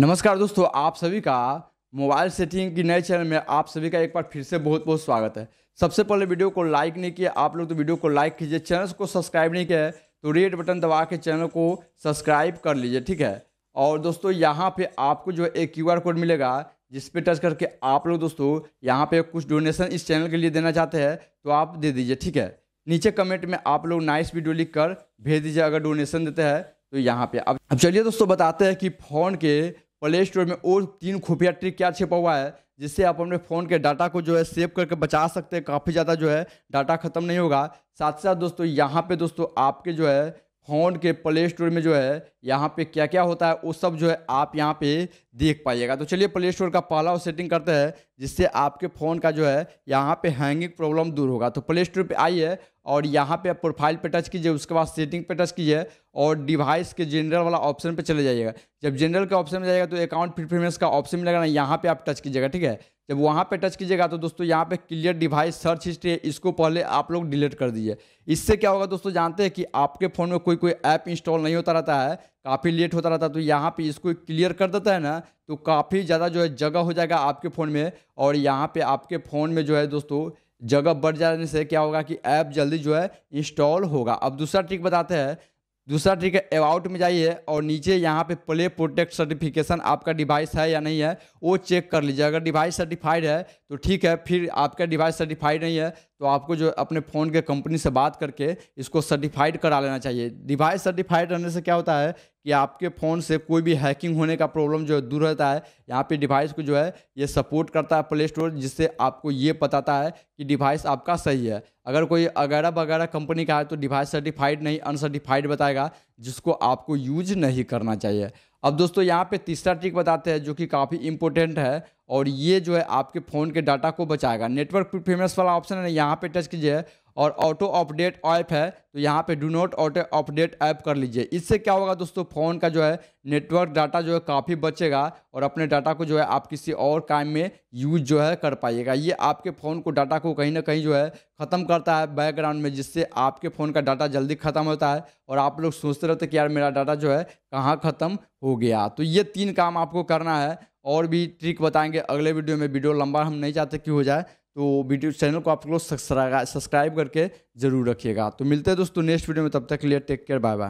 नमस्कार दोस्तों आप सभी का मोबाइल सेटिंग की नए चैनल में आप सभी का एक बार फिर से बहुत बहुत स्वागत है सबसे पहले वीडियो को लाइक नहीं किया आप लोग तो वीडियो को लाइक कीजिए चैनल को सब्सक्राइब नहीं किया है तो रेड बटन दबा के चैनल को सब्सक्राइब कर लीजिए ठीक है और दोस्तों यहाँ पे आपको जो एक क्यू कोड मिलेगा जिस पे टच करके आप लोग दोस्तों यहाँ पे कुछ डोनेशन इस चैनल के लिए देना चाहते हैं तो आप दे दीजिए ठीक है नीचे कमेंट में आप लोग नाइस वीडियो लिख कर भेज दीजिए अगर डोनेशन देते हैं तो यहाँ पे अब अब चलिए दोस्तों बताते हैं कि फ़ोन के प्ले स्टोर में और तीन खुफिया ट्रिक क्या छिपा हुआ है जिससे आप अपने फ़ोन के डाटा को जो है सेव करके बचा सकते हैं काफ़ी ज़्यादा जो है डाटा ख़त्म नहीं होगा साथ साथ दोस्तों यहाँ पे दोस्तों आपके जो है फ़ोन के प्ले स्टोर में जो है यहाँ पे क्या क्या होता है वो सब जो है आप यहाँ पे देख पाइएगा तो चलिए प्ले स्टोर का पहला वो सेटिंग करते हैं जिससे आपके फ़ोन का जो है यहाँ पे हैंगिंग प्रॉब्लम दूर होगा तो प्ले स्टोर पे आइए और यहाँ पे आप प्रोफाइल पे टच कीजिए उसके बाद सेटिंग पे टच कीजिए और डिवाइस के जनरल वाला ऑप्शन पर चले जाइएगा जब जनरल के ऑप्शन में जाएगा तो अकाउंट परफॉर्मेंस का ऑप्शन मिलेगा ना यहाँ पर आप टच कीजिएगा ठीक है जब वहाँ पे टच कीजिएगा तो दोस्तों यहाँ पे क्लियर डिवाइस सर्च हिस्ट्री है इसको पहले आप लोग डिलीट कर दीजिए इससे क्या होगा दोस्तों जानते हैं कि आपके फ़ोन में कोई कोई ऐप इंस्टॉल नहीं होता रहता है काफ़ी लेट होता रहता है तो यहाँ पे इसको क्लियर कर देता है ना तो काफ़ी ज़्यादा जो है जगह हो जाएगा आपके फ़ोन में और यहाँ पर आपके फ़ोन में जो है दोस्तों जगह बढ़ जाने से क्या होगा कि ऐप जल्दी जो है इंस्टॉल होगा अब दूसरा ट्रिक बताते हैं दूसरा ट्रिक है अबाउट में जाइए और नीचे यहाँ पे प्ले प्रोटेक्ट सर्टिफिकेशन आपका डिवाइस है या नहीं है वो चेक कर लीजिए अगर डिवाइस सर्टिफाइड है तो ठीक है फिर आपका डिवाइस सर्टिफाइड नहीं है तो आपको जो अपने फ़ोन के कंपनी से बात करके इसको सर्टिफाइड करा लेना चाहिए डिवाइस सर्टिफाइड रहने से क्या होता है कि आपके फ़ोन से कोई भी हैकिंग होने का प्रॉब्लम जो है दूर रहता है यहाँ पे डिवाइस को जो है ये सपोर्ट करता है प्ले स्टोर जिससे आपको ये बताता है कि डिवाइस आपका सही है अगर कोई अगैरा वगैरह कंपनी का है तो डिवाइस सर्टिफाइड नहीं अनसर्टिफाइड बताएगा जिसको आपको यूज नहीं करना चाहिए अब दोस्तों यहाँ पे तीसरा ट्रिक बताते हैं जो कि काफ़ी इंपॉर्टेंट है और ये जो है आपके फ़ोन के डाटा को बचाएगा नेटवर्क प्रीफेमेंस वाला ऑप्शन है यहाँ पे टच कीजिए और ऑटो अपडेट ऐप है तो यहाँ पे do not auto update app कर लीजिए इससे क्या होगा दोस्तों फ़ोन का जो है नेटवर्क डाटा जो है काफ़ी बचेगा और अपने डाटा को जो है आप किसी और काम में यूज जो है कर पाइएगा ये आपके फ़ोन को डाटा को कहीं ना कहीं जो है ख़त्म करता है बैकग्राउंड में जिससे आपके फ़ोन का डाटा जल्दी ख़त्म होता है और आप लोग सोचते रहते कि यार मेरा डाटा जो है कहाँ ख़त्म हो गया तो ये तीन काम आपको करना है और भी ट्रिक बताएंगे अगले वीडियो में वीडियो लंबा हम नहीं चाहते कि हो जाए तो वीडियो चैनल को आप लोग सब्सक्राइब करके जरूर रखिएगा तो मिलते हैं दोस्तों नेक्स्ट वीडियो में तब तक के लिए टेक केयर बाय बाय